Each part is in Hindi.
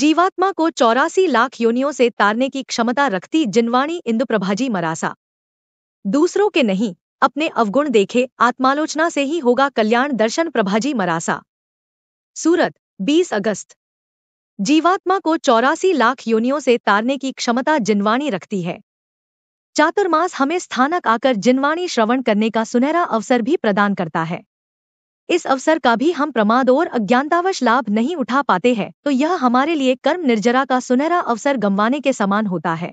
जीवात्मा को चौरासी लाख योनियों से तारने की क्षमता रखती जिनवाणी इंदुप्रभाजी मरासा दूसरों के नहीं अपने अवगुण देखे आत्मालोचना से ही होगा कल्याण दर्शन प्रभाजी मरासा सूरत 20 अगस्त जीवात्मा को चौरासी लाख योनियों से तारने की क्षमता जिनवाणी रखती है चातुर्मास हमें स्थानक आकर जिनवाणी श्रवण करने का सुनहरा अवसर भी प्रदान करता है इस अवसर का भी हम प्रमाद और अज्ञानतावश लाभ नहीं उठा पाते हैं तो यह हमारे लिए कर्म निर्जरा का सुनहरा अवसर गंवाने के समान होता है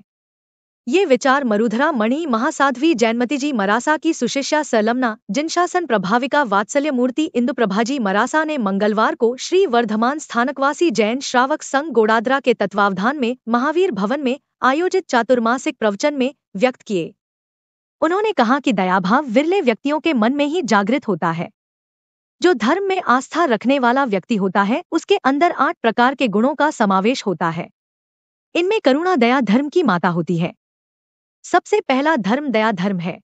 ये विचार मरुधरा मणि महासाध्वी जैनमती जी मरासा की सुशिष्या सलमना जिनशासन प्रभाविका वात्सल्य मूर्ति इंदु प्रभाजी मरासा ने मंगलवार को श्री वर्धमान स्थानकवासी जैन श्रावक संघ गोड़ाद्रा के तत्वावधान में महावीर भवन में आयोजित चातुर्मासिक प्रवचन में व्यक्त किए उन्होंने कहा कि दयाभाव विरले व्यक्तियों के मन में ही जागृत होता है जो धर्म में आस्था रखने वाला व्यक्ति होता है उसके अंदर आठ प्रकार के गुणों का समावेश होता है इनमें करुणा दया धर्म की माता होती है सबसे पहला धर्म दया धर्म है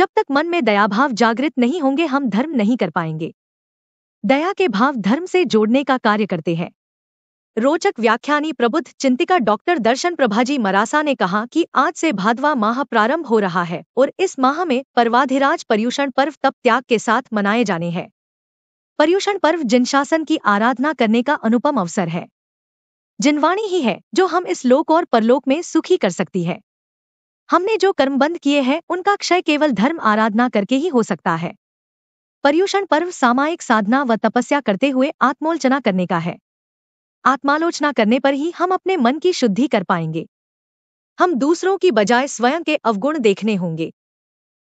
जब तक मन में दयाभाव जागृत नहीं होंगे हम धर्म नहीं कर पाएंगे दया के भाव धर्म से जोड़ने का कार्य करते हैं रोचक व्याख्यानी प्रबुद्ध चिंतिका डॉक्टर दर्शन प्रभाजी मरासा ने कहा कि आज से भादवा माह प्रारंभ हो रहा है और इस माह में पर्वाधिराज पर्यूषण पर्व तप त्याग के साथ मनाए जाने हैं पर्यूषण पर्व जिनशासन की आराधना करने का अनुपम अवसर है जिनवाणी ही है जो हम इस लोक और परलोक में सुखी कर सकती है हमने जो कर्मबंद किए हैं उनका क्षय केवल धर्म आराधना करके ही हो सकता है पर्यूषण पर्व सामायिक साधना व तपस्या करते हुए आत्मोलचना करने का है आत्मालोचना करने पर ही हम अपने मन की शुद्धि कर पाएंगे हम दूसरों की बजाय स्वयं के अवगुण देखने होंगे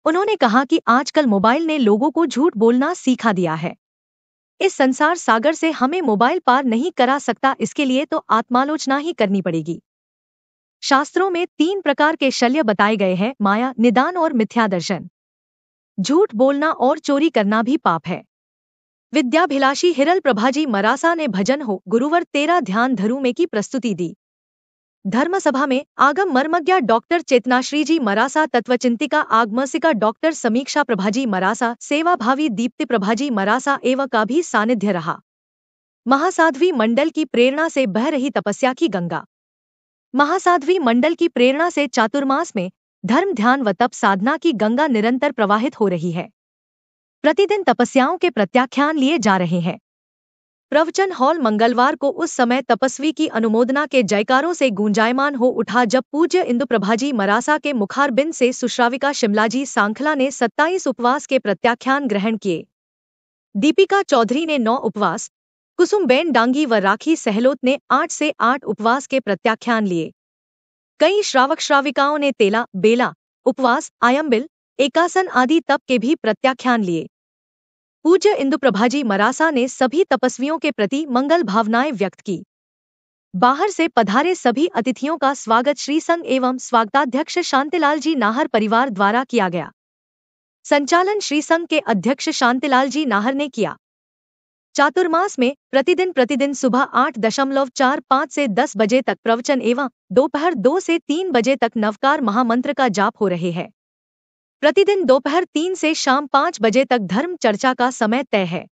उन्होंने कहा कि आजकल मोबाइल ने लोगों को झूठ बोलना सीखा दिया है इस संसार सागर से हमें मोबाइल पार नहीं करा सकता इसके लिए तो आत्मालोचना ही करनी पड़ेगी शास्त्रों में तीन प्रकार के शल्य बताए गए हैं माया निदान और मिथ्यादर्शन झूठ बोलना और चोरी करना भी पाप है विद्याभिलाषी हिरल प्रभाजी मरासा ने भजन हो गुरुवर तेरा ध्यान धरू में की प्रस्तुति दी धर्म सभा में आगम मर्मज्ञा डॉक्टर चेतनाश्री जी मरासा तत्वचिंतिका आगमसिका डॉक्टर समीक्षा प्रभाजी मरासा सेवाभावी दीप्ति प्रभाजी मरासा एवं का भी सानिध्य रहा महासाध्वी मंडल की प्रेरणा से बह रही तपस्या की गंगा महासाध्वी मंडल की प्रेरणा से चातुर्मास में धर्म ध्यान व तप साधना की गंगा निरंतर प्रवाहित हो रही है प्रतिदिन तपस्याओं के प्रत्याख्यान लिए जा रहे हैं प्रवचन हॉल मंगलवार को उस समय तपस्वी की अनुमोदना के जयकारों से गूंजायमान हो उठा जब पूज्य इंदुप्रभाजी मरासा के मुखारबिंद से सुश्राविका शिमलाजी सांखला ने 27 उपवास के प्रत्याख्यान ग्रहण किए दीपिका चौधरी ने नौ उपवास कुसुमबेन डांगी व राखी सहलोत ने आठ से आठ उपवास के प्रत्याख्यान लिए कई श्रावक श्राविकाओं ने तेला बेला उपवास आयम्बिल एकासन आदि तप के भी प्रत्याख्यान लिए पूज्य इंदुप्रभाजी मरासा ने सभी तपस्वियों के प्रति मंगल भावनाएं व्यक्त की बाहर से पधारे सभी अतिथियों का स्वागत श्री संघ एवं स्वागताध्यक्ष शांतिलाल जी नाहर परिवार द्वारा किया गया संचालन श्री संघ के अध्यक्ष शांतिलाल जी नाहर ने किया चातुर्मास में प्रतिदिन प्रतिदिन सुबह आठ दशमलव चार पाँच से दस बजे तक प्रवचन एवं दोपहर दो से तीन बजे तक नवकार महामंत्र का जाप हो रहे हैं प्रतिदिन दोपहर तीन से शाम पाँच बजे तक धर्म चर्चा का समय तय है